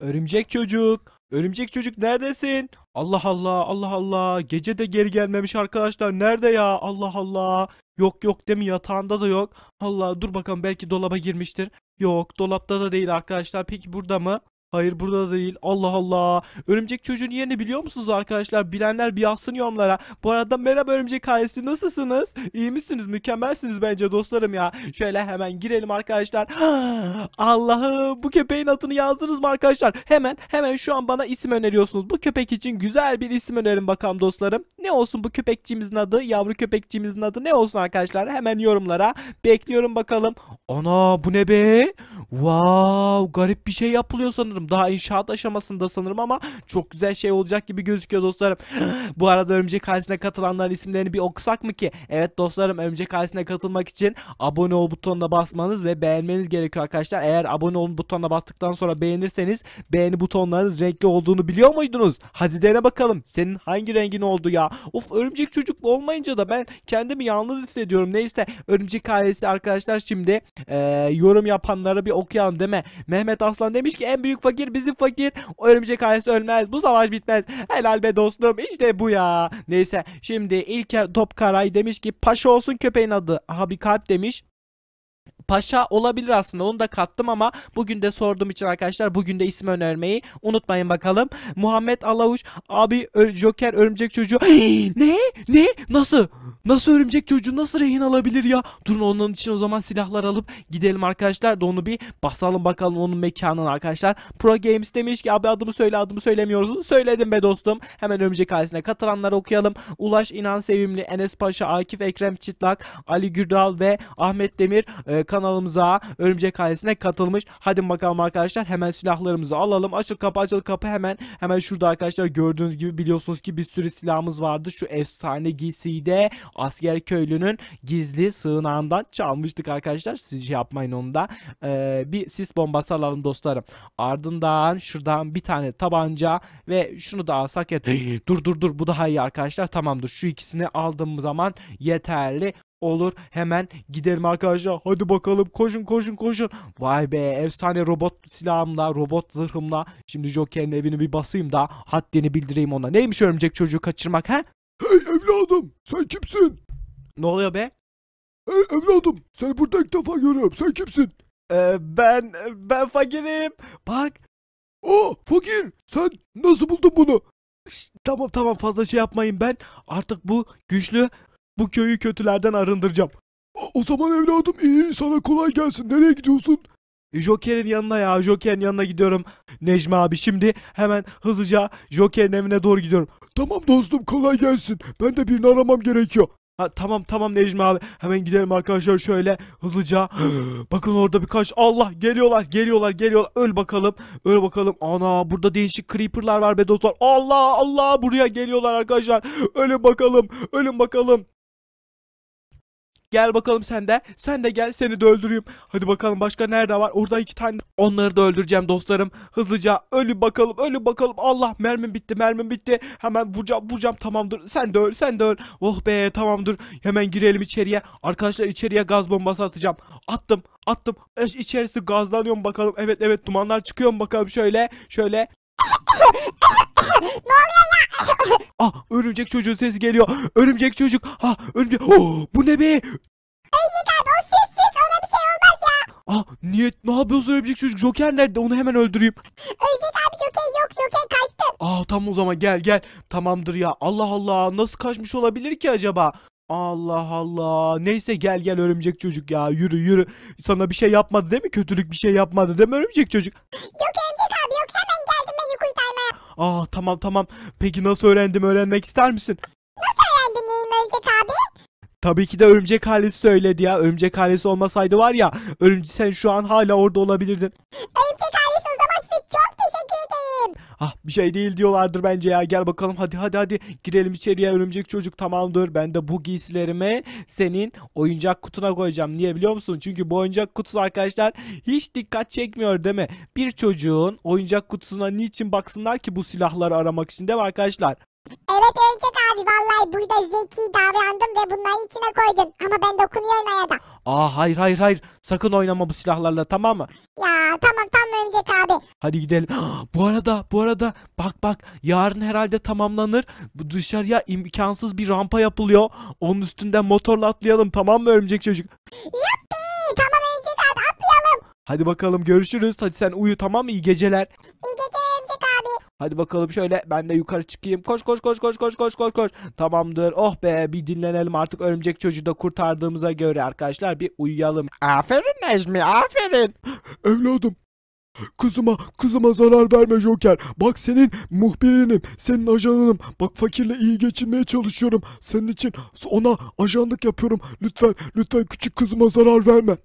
Örümcek çocuk. Örümcek çocuk neredesin? Allah Allah Allah Allah. Gece de geri gelmemiş arkadaşlar. Nerede ya? Allah Allah. Yok yok değil mi? Yatağında da yok. Allah dur bakalım belki dolaba girmiştir. Yok dolapta da değil arkadaşlar. Peki burada mı? Hayır burada değil. Allah Allah. Örümcek çocuğun yerini biliyor musunuz arkadaşlar? Bilenler bir yazsın yorumlara. Bu arada merhaba örümcek ailesi nasılsınız? İyi misiniz? Mükemmelsiniz bence dostlarım ya. Şöyle hemen girelim arkadaşlar. Allah'ım bu köpeğin adını yazdınız mı arkadaşlar? Hemen hemen şu an bana isim öneriyorsunuz. Bu köpek için güzel bir isim önerin bakalım dostlarım. Ne olsun bu köpekçimizin adı? Yavru köpekçimizin adı ne olsun arkadaşlar? Hemen yorumlara bekliyorum bakalım. Ana bu ne be? Wow garip bir şey yapılıyor sanırım. Daha inşaat aşamasında sanırım ama çok güzel şey olacak gibi gözüküyor dostlarım. Bu arada Örümcek Hanesi'ne katılanların isimlerini bir okusak mı ki? Evet dostlarım Örümcek Hanesi'ne katılmak için abone ol butonuna basmanız ve beğenmeniz gerekiyor arkadaşlar. Eğer abone ol butonuna bastıktan sonra beğenirseniz beğeni butonlarınız renkli olduğunu biliyor muydunuz? Hadi dene bakalım. Senin hangi rengin oldu ya? Of örümcek çocuk olmayınca da ben kendimi yalnız hissediyorum. Neyse örümcek ailesi arkadaşlar şimdi e, yorum yapanlara bir okuyalım değil mi? Mehmet Aslan demiş ki en büyük fakir bizim fakir. Örümcek ailesi ölmez. Bu savaş bitmez. Helal be dostum. İşte bu ya. Neyse. Şimdi ilk top karay demiş ki paşa olsun köpeğin adı. Aha bir kalp demiş paşa olabilir aslında onu da kattım ama bugün de sorduğum için arkadaşlar bugün de isim önermeyi unutmayın bakalım. Muhammed Alavuş abi Joker örümcek çocuğu ne ne nasıl nasıl örümcek çocuğu nasıl rehin alabilir ya durun onun için o zaman silahlar alıp gidelim arkadaşlar da onu bir basalım bakalım onun mekanını arkadaşlar. Pro Games demiş ki abi adımı söyle adımı söylemiyoruz söyledim be dostum hemen örümcek ailesine katılanları okuyalım. Ulaş İnan Sevimli Enes Paşa Akif Ekrem Çitlak Ali Gürdal ve Ahmet Demir e, kanalımıza örümcek ailesine katılmış. Hadi bakalım arkadaşlar hemen silahlarımızı alalım. Açıl kapı açıl kapı hemen hemen şurada arkadaşlar gördüğünüz gibi biliyorsunuz ki bir sürü silahımız vardı. Şu efsane giysiyi de asker köylünün gizli sığınağından çalmıştık arkadaşlar. Siz şey yapmayın onu da. Ee, bir sis bombası alalım dostlarım. Ardından şuradan bir tane tabanca ve şunu da alsak yeter. dur dur dur bu daha iyi arkadaşlar. Tamamdır şu ikisini aldığım zaman yeterli. Olur hemen gidelim arkadaşlar. Hadi bakalım koşun koşun koşun. Vay be efsane robot silahımla robot zırhımla. Şimdi Joker'in evini bir basayım da haddini bildireyim ona. Neymiş örümcek çocuğu kaçırmak he? Hey evladım sen kimsin? Ne oluyor be? Hey evladım seni burada ilk defa görüyorum sen kimsin? Ee, ben ben fakirim. Bak. Aa fakir sen nasıl buldun bunu? Şişt, tamam tamam fazla şey yapmayın ben artık bu güçlü bu köyü kötülerden arındıracağım. O zaman evladım iyi sana kolay gelsin. Nereye gidiyorsun? Joker'in yanına ya. Joker'in yanına gidiyorum. Necmi abi şimdi hemen hızlıca Joker'in evine doğru gidiyorum. Tamam dostum kolay gelsin. Ben de birini aramam gerekiyor. Ha, tamam tamam Necmi abi. Hemen gidelim arkadaşlar şöyle hızlıca. Bakın orada birkaç Allah geliyorlar geliyorlar geliyorlar. Öl bakalım. Öl bakalım. Ana burada değişik creeper'lar var be dostlar. Allah Allah buraya geliyorlar arkadaşlar. Ölün bakalım. Ölün bakalım. Gel bakalım sen de. Sen de gel seni de öldüreyim. Hadi bakalım başka nerede var? Orada iki tane. Onları da öldüreceğim dostlarım. Hızlıca ölü bakalım ölü bakalım. Allah mermim bitti mermim bitti. Hemen vuracağım vuracağım tamamdır. Sen de öl sen de öl. Oh be tamamdır. Hemen girelim içeriye. Arkadaşlar içeriye gaz bombası atacağım. Attım attım. E, içerisi gazlanıyor mu bakalım. Evet evet dumanlar çıkıyor mu bakalım şöyle şöyle. Ah, ne oluyor ya? ah örümcek çocuğun ses geliyor. Örümcek çocuk. ha, ah, örümcek. Oh, bu ne be? Örümcek abi o sessiz ona bir şey olmaz ya. Ah niyet, ne yapıyorsun örümcek çocuk? Joker nerede? Onu hemen öldüreyim. Örümcek abi Joker yok Joker kaçtı. Ah tam o zaman gel gel. Tamamdır ya. Allah Allah nasıl kaçmış olabilir ki acaba? Allah Allah. Neyse gel gel örümcek çocuk ya. Yürü yürü. Sana bir şey yapmadı değil mi? Kötülük bir şey yapmadı değil mi örümcek çocuk? Yok örümcek abi yok. Hemen geldim beni kurtarmaya. Aa ah, tamam tamam. Peki nasıl öğrendim öğrenmek ister misin? Nasıl öğrendin yayın örümcek abi? Tabii ki de örümcek ailesi söyledi ya. Örümcek ailesi olmasaydı var ya. Örümcek sen şu an hala orada olabilirdin. Örümcek ailesi o zaman size çok teşekkür ederim. Ah bir şey değil diyorlardır bence ya. Gel bakalım hadi hadi hadi girelim içeriye örümcek çocuk tamamdır. Ben de bu giysilerimi senin oyuncak kutuna koyacağım. Niye biliyor musun? Çünkü bu oyuncak kutusu arkadaşlar hiç dikkat çekmiyor değil mi? Bir çocuğun oyuncak kutusuna niçin baksınlar ki bu silahları aramak için değil mi arkadaşlar? Evet Örümcek abi vallahi burada zeki davrandım ve bunları içine koydum. Ama ben dokunuyorum ya da. Aa hayır hayır hayır sakın oynama bu silahlarla tamam mı? Ya tamam tamam Örümcek abi. Hadi gidelim. bu arada bu arada bak bak yarın herhalde tamamlanır. Bu dışarıya imkansız bir rampa yapılıyor. Onun üstünden motorla atlayalım tamam mı örümcek çocuk? Yuppi tamam örümcek abi atlayalım. Hadi bakalım görüşürüz. Hadi sen uyu tamam mı? İyi geceler. İyi geceler örümcek abi. Hadi bakalım şöyle ben de yukarı çıkayım. Koş koş koş koş koş koş koş koş. Tamamdır. Oh be bir dinlenelim artık örümcek çocuğu da kurtardığımıza göre arkadaşlar bir uyuyalım. Aferin Necmi aferin. Evladım Kızıma, kızıma zarar verme Joker. Bak senin muhbirinim, senin ajanınım. Bak fakirle iyi geçinmeye çalışıyorum. Senin için ona ajanlık yapıyorum. Lütfen, lütfen küçük kızıma zarar verme.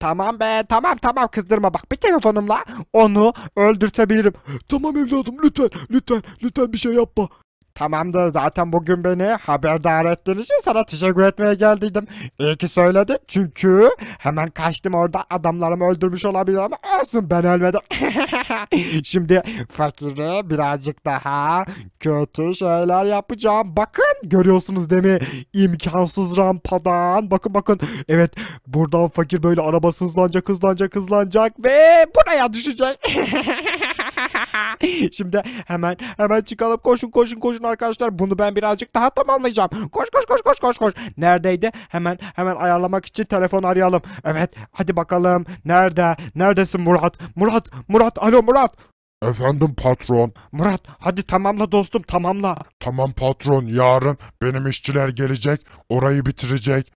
Tamam be tamam tamam kızdırma bak bir telefonumla onu öldürtebilirim. Tamam evladım lütfen lütfen lütfen bir şey yapma. Tamamdır zaten bugün beni haberdar ettiğin için sana teşekkür etmeye geldiydim. İyi ki söyledin çünkü hemen kaçtım orada adamlarımı öldürmüş olabilir ama olsun ben ölmedim. Şimdi fakire birazcık daha kötü şeyler yapacağım. Bakın görüyorsunuz değil mi? İmkansız rampadan. Bakın bakın. Evet buradan fakir böyle arabası hızlanacak hızlanacak hızlanacak ve buraya düşecek. Şimdi hemen hemen çıkalım koşun koşun koşun arkadaşlar. Bunu ben birazcık daha tamamlayacağım. Koş koş koş koş koş koş. Neredeydi? Hemen hemen ayarlamak için telefon arayalım. Evet hadi bakalım. Nerede? Neredesin Murat? Murat Murat alo Murat. Efendim patron. Murat hadi tamamla dostum tamamla. Tamam patron yarın benim işçiler gelecek orayı bitirecek.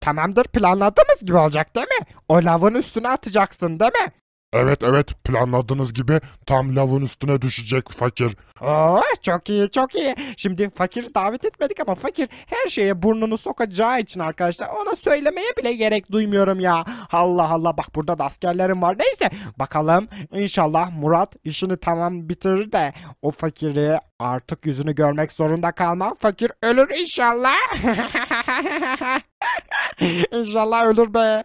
Tamamdır planladığımız gibi olacak değil mi? O lavın üstüne atacaksın değil mi? Evet evet planladığınız gibi tam lavın üstüne düşecek fakir. Oo çok iyi çok iyi. Şimdi fakiri davet etmedik ama fakir her şeye burnunu sokacağı için arkadaşlar ona söylemeye bile gerek duymuyorum ya. Allah Allah bak burada da askerlerim var. Neyse bakalım inşallah Murat işini tamam bitirir de o fakiri artık yüzünü görmek zorunda kalmam. Fakir ölür inşallah. İnşallah ölür be.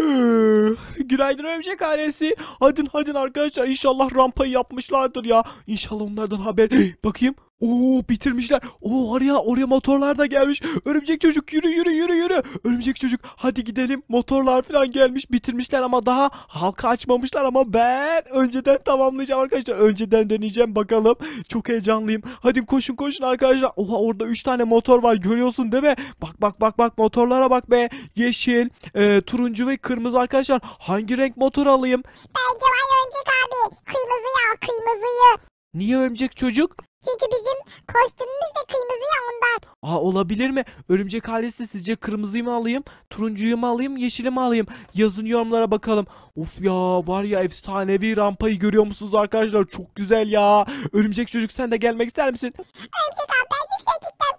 Ee, günaydın Örümcek ailesi. Hadi hadi arkadaşlar inşallah rampayı yapmışlardır ya. İnşallah onlardan haber. Bakayım. Oo bitirmişler. Oo oraya oraya motorlar da gelmiş. Örümcek çocuk yürü yürü yürü yürü. Örümcek çocuk hadi gidelim. Motorlar falan gelmiş bitirmişler ama daha halka açmamışlar ama ben önceden tamamlayacağım arkadaşlar. Önceden deneyeceğim bakalım. Çok heyecanlıyım. Hadi koşun koşun arkadaşlar. Oha orada 3 tane motor var görüyorsun değil mi? Bak bak bak bak motorlara bak be. Yeşil, e, turuncu ve kırmızı arkadaşlar. Hangi renk motor alayım? Bence var örümcek abi. Kırmızı ya kırmızıyı. Niye örümcek çocuk? Çünkü bizim kostümümüz de kırmızı ya ondan. Aa olabilir mi? Örümcek ailesi sizce kırmızıyı mı alayım, turuncuyu mu alayım, yeşili mi alayım? Yazın yorumlara bakalım. Of ya var ya efsanevi rampayı görüyor musunuz arkadaşlar? Çok güzel ya. Örümcek çocuk sen de gelmek ister misin? Örümcek abi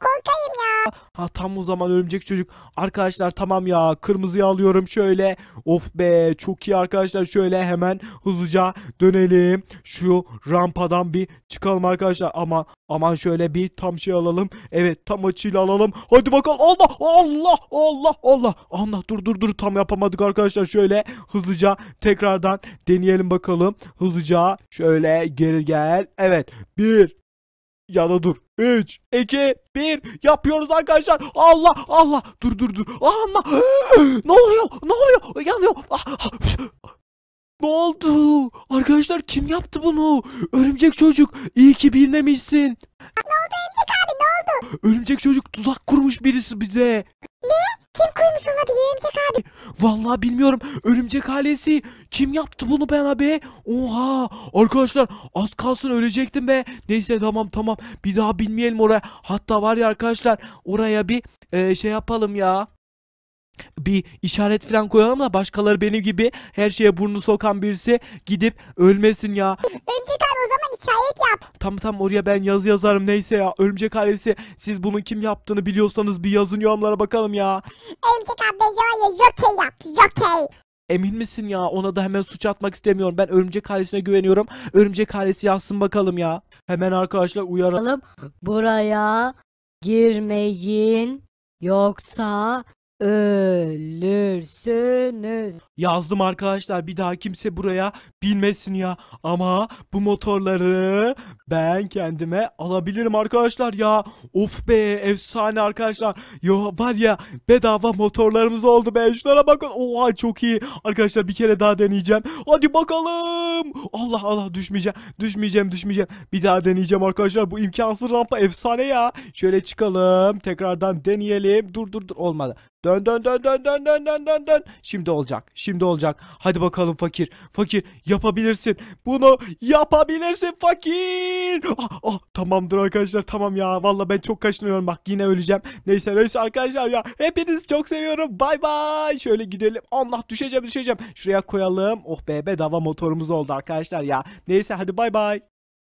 korkayım ya. Ha tam o zaman örümcek çocuk. Arkadaşlar tamam ya kırmızıyı alıyorum şöyle. Of be çok iyi arkadaşlar şöyle hemen hızlıca dönelim. Şu rampadan bir çıkalım arkadaşlar. Ama aman şöyle bir tam şey alalım. Evet tam açıyla alalım. Hadi bakalım Allah Allah Allah Allah. Allah dur dur dur tam yapamadık arkadaşlar. Şöyle hızlıca tekrardan deneyelim bakalım. Hızlıca şöyle geri gel. Evet bir ya da dur. 3, 2, 1 yapıyoruz arkadaşlar. Allah Allah dur dur dur. Ama ne oluyor? Ne oluyor? Yanıyor. Ah, ah. Ne oldu? Arkadaşlar kim yaptı bunu? Örümcek çocuk iyi ki bilmemişsin. Ne oldu Örümcek abi ne oldu? Örümcek çocuk tuzak kurmuş birisi bize. Ne? Kim kurmuş olabilir Örümcek abi? Vallahi bilmiyorum. Örümcek ailesi kim yaptı bunu ben abi? Oha! Arkadaşlar az kalsın ölecektim be. Neyse tamam tamam. Bir daha bilmeyelim oraya. Hatta var ya arkadaşlar oraya bir e, şey yapalım ya bir işaret falan koyalım da başkaları benim gibi her şeye burnunu sokan birisi gidip ölmesin ya. Örümcek abi o zaman işaret yap. Tam tam oraya ben yazı yazarım neyse ya. Örümcek ailesi siz bunun kim yaptığını biliyorsanız bir yazın yorumlara bakalım ya. Örümcek abi bence var ya jokey yaptı jokey. Emin misin ya? Ona da hemen suç atmak istemiyorum. Ben örümcek ailesine güveniyorum. Örümcek ailesi yazsın bakalım ya. Hemen arkadaşlar uyaralım. Buraya girmeyin yoksa Ölürsünüz. Yazdım arkadaşlar bir daha kimse buraya bilmesin ya. Ama bu motorları ben kendime alabilirim arkadaşlar ya. Of be efsane arkadaşlar. Yo var ya bedava motorlarımız oldu be. Şunlara bakın. Oha çok iyi. Arkadaşlar bir kere daha deneyeceğim. Hadi bakalım. Allah Allah düşmeyeceğim. Düşmeyeceğim düşmeyeceğim. Bir daha deneyeceğim arkadaşlar. Bu imkansız rampa efsane ya. Şöyle çıkalım. Tekrardan deneyelim. Dur dur dur olmadı. Dön dön dön dön dön dön dön dön dön. Şimdi olacak. Şimdi olacak. Hadi bakalım fakir. Fakir yapabilirsin. Bunu yapabilirsin fakir. Ah, ah, tamamdır arkadaşlar. Tamam ya. Valla ben çok kaşınıyorum. Bak yine öleceğim. Neyse neyse arkadaşlar ya. Hepiniz çok seviyorum. Bay bay. Şöyle gidelim. Allah düşeceğim düşeceğim. Şuraya koyalım. Oh be dava motorumuz oldu arkadaşlar ya. Neyse hadi bay bay.